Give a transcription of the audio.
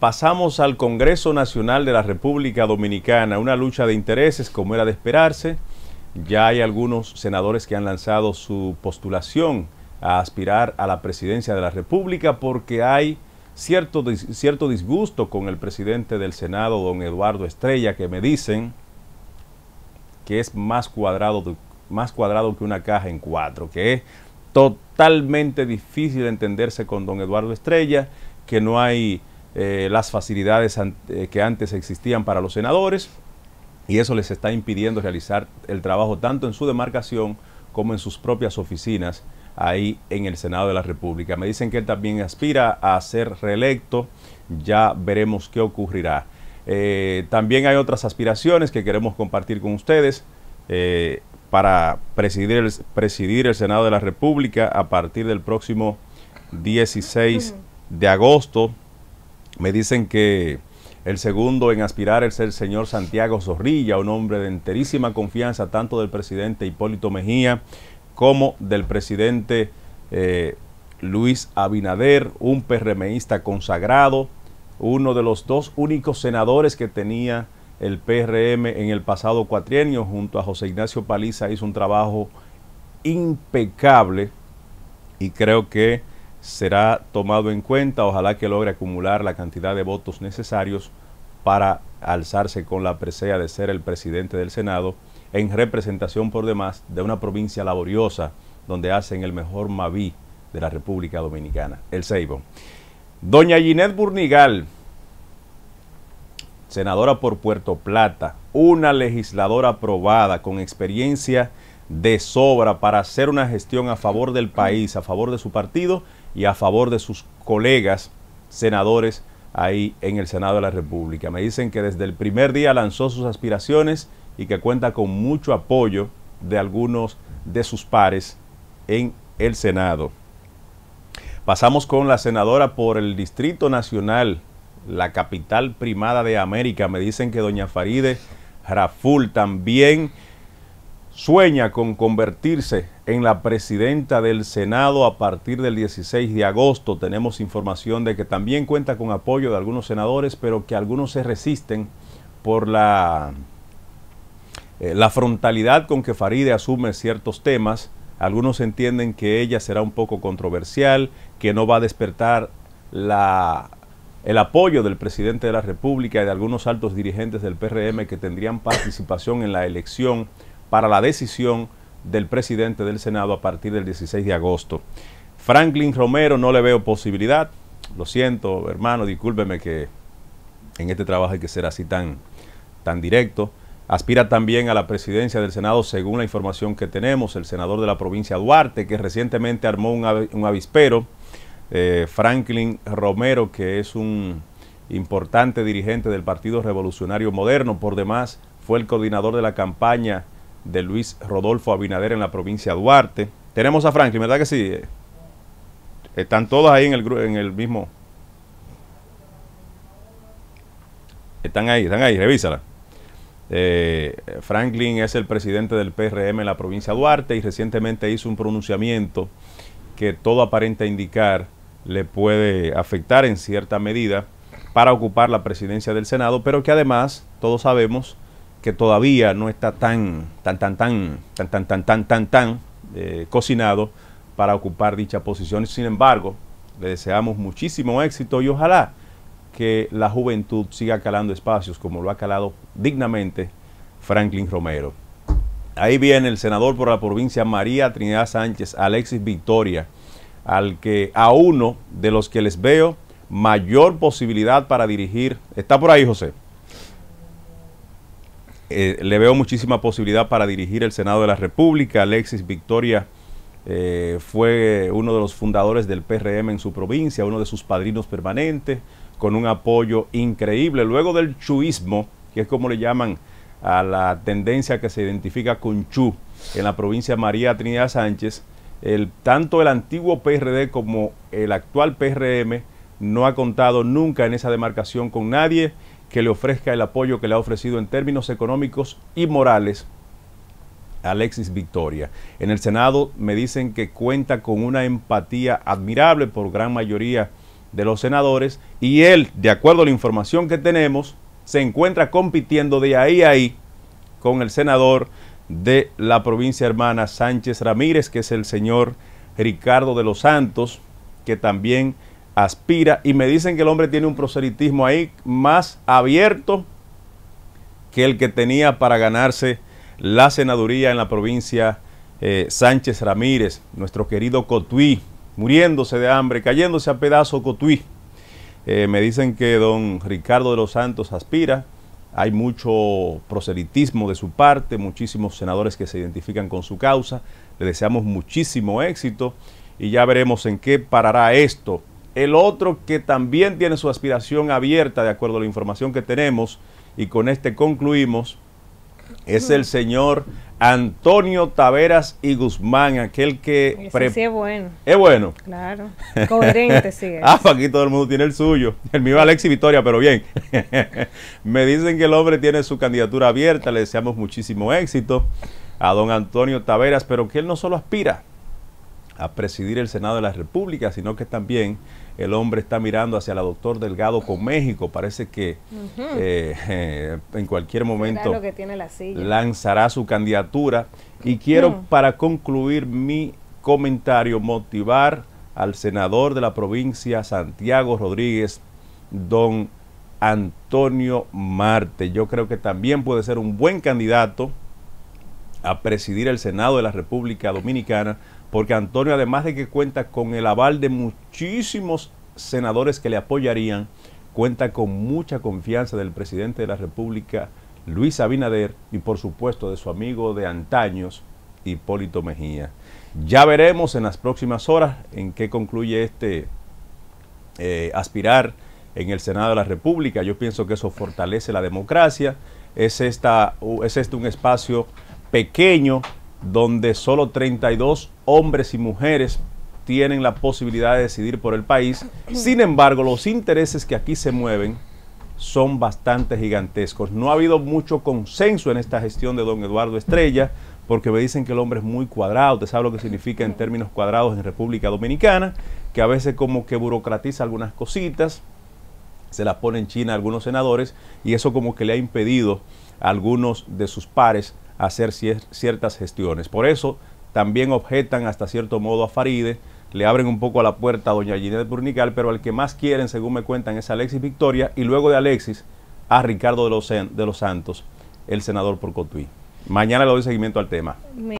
Pasamos al Congreso Nacional de la República Dominicana, una lucha de intereses como era de esperarse. Ya hay algunos senadores que han lanzado su postulación a aspirar a la presidencia de la República porque hay cierto, cierto disgusto con el presidente del Senado, don Eduardo Estrella, que me dicen que es más cuadrado, más cuadrado que una caja en cuatro, que es totalmente difícil entenderse con don Eduardo Estrella, que no hay eh, las facilidades eh, que antes existían para los senadores y eso les está impidiendo realizar el trabajo tanto en su demarcación como en sus propias oficinas ahí en el Senado de la República. Me dicen que él también aspira a ser reelecto, ya veremos qué ocurrirá. Eh, también hay otras aspiraciones que queremos compartir con ustedes para presidir presidir el Senado de la República a partir del próximo 16 de agosto me dicen que el segundo en aspirar es el señor Santiago Zorrilla, un hombre de enterísima confianza tanto del presidente Hipólito Mejía como del presidente eh, Luis Abinader, un PRMista consagrado, uno de los dos únicos senadores que tenía el PRM en el pasado cuatrienio, junto a José Ignacio Paliza, hizo un trabajo impecable y creo que será tomado en cuenta. Ojalá que logre acumular la cantidad de votos necesarios para alzarse con la presea de ser el presidente del Senado en representación por demás de una provincia laboriosa donde hacen el mejor Maví de la República Dominicana, el Ceibo. Doña Ginette Burnigal, senadora por Puerto Plata, una legisladora aprobada con experiencia de sobra para hacer una gestión a favor del país, a favor de su partido y a favor de sus colegas senadores ahí en el Senado de la República. Me dicen que desde el primer día lanzó sus aspiraciones y que cuenta con mucho apoyo de algunos de sus pares en el Senado. Pasamos con la senadora por el Distrito Nacional, la capital primada de América. Me dicen que doña Faride Raful también sueña con convertirse en la presidenta del Senado a partir del 16 de agosto. Tenemos información de que también cuenta con apoyo de algunos senadores, pero que algunos se resisten por la, eh, la frontalidad con que Faride asume ciertos temas. Algunos entienden que ella será un poco controversial, que no va a despertar el apoyo del presidente de la República y de algunos altos dirigentes del PRM que tendrían participación en la elección para la decisión del presidente del Senado a partir del 16 de agosto. Franklin Romero no le veo posibilidad. Lo siento, hermano, discúlpeme que en este trabajo hay que ser así tan, tan directo. Aspira también a la presidencia del Senado, según la información que tenemos, el senador de la provincia Duarte, que recientemente armó un, avispero, eh, Franklin Romero, que es un importante dirigente del Partido Revolucionario Moderno, por demás fue el coordinador de la campaña de Luis Rodolfo Abinader en la provincia de Duarte. Tenemos a Franklin, ¿verdad que sí? Están todos ahí en el, en el mismo. Están ahí, están ahí, revísala. Eh, Franklin es el presidente del PRM en la provincia de Duarte y recientemente hizo un pronunciamiento que todo aparenta indicar le puede afectar en cierta medida para ocupar la presidencia del Senado, pero que además todos sabemos que todavía no está tan, tan, tan, tan, tan, tan, tan, tan, tan, cocinado para ocupar dicha posición. Sin embargo, le deseamos muchísimo éxito y ojalá que la juventud siga calando espacios como lo ha calado dignamente Franklin Romero. Ahí viene el senador por la provincia María Trinidad Sánchez, Alexis Victoria, al que a uno de los que les veo mayor posibilidad para dirigir. Está por ahí, José. Eh, le veo muchísima posibilidad para dirigir el Senado de la República. Alexis Victoria eh, fue uno de los fundadores del PRM en su provincia, uno de sus padrinos permanentes, con un apoyo increíble. Luego del chuismo, que es como le llaman a la tendencia que se identifica con Chu en la provincia María Trinidad Sánchez, tanto el antiguo PRD como el actual PRM no ha contado nunca en esa demarcación con nadie que le ofrezca el apoyo que le ha ofrecido en términos económicos y morales Alexis Victoria. En el Senado me dicen que cuenta con una empatía admirable por gran mayoría de los senadores y él, de acuerdo a la información que tenemos, se encuentra compitiendo de ahí a ahí con el senador de la provincia hermana Sánchez Ramírez, que es el señor Ricardo de los Santos, que también aspira. Y me dicen que el hombre tiene un proselitismo ahí más abierto que el que tenía para ganarse la senaduría en la provincia eh, Sánchez Ramírez, nuestro querido Cotuí, muriéndose de hambre, cayéndose a pedazo Cotuí. Eh, me dicen que don Ricardo de los Santos aspira. Hay mucho proselitismo de su parte, muchísimos senadores que se identifican con su causa. Le deseamos muchísimo éxito y ya veremos en qué parará esto. El otro que también tiene su aspiración abierta, de acuerdo a la información que tenemos, y con este concluimos, es el señor Antonio Taveras y Guzmán, aquel que... Sí es bueno. Es bueno. Claro. Coherente, sí. ah, aquí todo el mundo tiene el suyo. El mío y Victoria, pero bien. Me dicen que el hombre tiene su candidatura abierta, le deseamos muchísimo éxito a don Antonio Taveras, pero que él no solo aspira, a presidir el Senado de la República, sino que también el hombre está mirando hacia la doctor Delgado con México. Parece que eh, eh, en cualquier momento lanzará su candidatura. Y quiero, mm. para concluir mi comentario, motivar al senador de la provincia, Santiago Rodríguez, don Antonio Marte. Yo creo que también puede ser un buen candidato a presidir el Senado de la República Dominicana, porque Antonio, además de que cuenta con el aval de muchísimos senadores que le apoyarían, cuenta con mucha confianza del presidente de la República, Luis Abinader, y por supuesto de su amigo de antaños, Hipólito Mejía. Ya veremos en las próximas horas en qué concluye este eh, aspirar en el Senado de la República. Yo pienso que eso fortalece la democracia. Es, esta, es este un espacio pequeño donde solo 32 hombres y mujeres tienen la posibilidad de decidir por el país. Sin embargo, los intereses que aquí se mueven son bastante gigantescos. No ha habido mucho consenso en esta gestión de don Eduardo Estrella, porque me dicen que el hombre es muy cuadrado, te sabe lo que significa en términos cuadrados en República Dominicana, que a veces como que burocratiza algunas cositas, se las pone en China algunos senadores, y eso como que le ha impedido a algunos de sus pares hacer ciertas gestiones. Por eso también objetan hasta cierto modo a Faride, le abren un poco a la puerta a doña Ginette Purnical, pero al que más quieren, según me cuentan, es Alexis Victoria y luego de Alexis a Ricardo de los, de los Santos, el senador por Cotuí. Mañana le doy seguimiento al tema.